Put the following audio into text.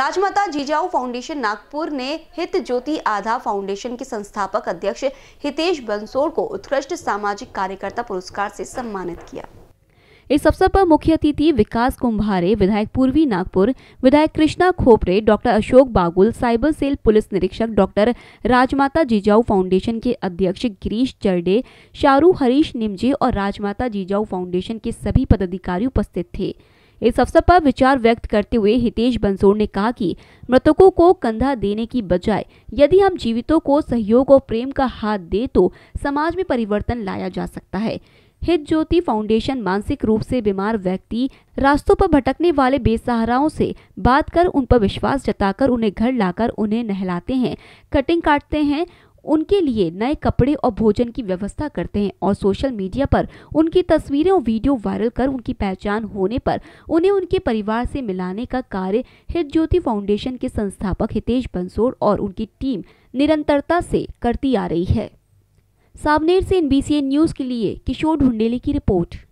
राजमाता Jijau foundation Nagpur ने हित ज्योति आधा फाउंडेशन के संस्थापक अध्यक्ष हितेश बंसोड़ को उत्कृष्ट सामाजिक कार्यकर्ता पुरस्कार से सम्मानित किया इस अवसर पर मुख्य अतिथि विकास कुंभारे विधायक पूर्वी नागपुर विधायक Krishna Khopre doctor Ashok Bagul cyber cell police निरीक्षक डॉक्टर राजमाता जीजाऊ फाउंडेशन के अध्यक्ष गिरीश चरडे शाहरुख हरीश निमजे और राजमाता जीजाऊ फाउंडेशन के सभी पदाधिकारी उपस्थित थे इस अवसर पर विचार व्यक्त करते हुए हितेश बंसोड़ ने कहा कि मृतकों को कंधा देने की बजाय यदि हम जीवितों को सहयोग और प्रेम का हाथ दे तो समाज में परिवर्तन लाया जा सकता है हित ज्योति फाउंडेशन मानसिक रूप से बीमार व्यक्ति रास्तों पर भटकने वाले बेसहाराओं से बात कर उन पर विश्वास जताकर उन्हें घर लाकर उन्हें नहलाते हैं कटिंग काटते हैं उनके लिए नए कपड़े और भोजन की व्यवस्था करते हैं और सोशल मीडिया पर उनकी तस्वीरें और वीडियो वायरल कर उनकी पहचान होने पर उन्हें उनके परिवार से मिलाने का कार्य हित ज्योति फाउंडेशन के संस्थापक हितेश बंसोड़ और उनकी टीम निरंतरता से करती आ रही है सामनेर से एनबीसी न्यूज़ के लिए किशोर ढुंडेली की रिपोर्ट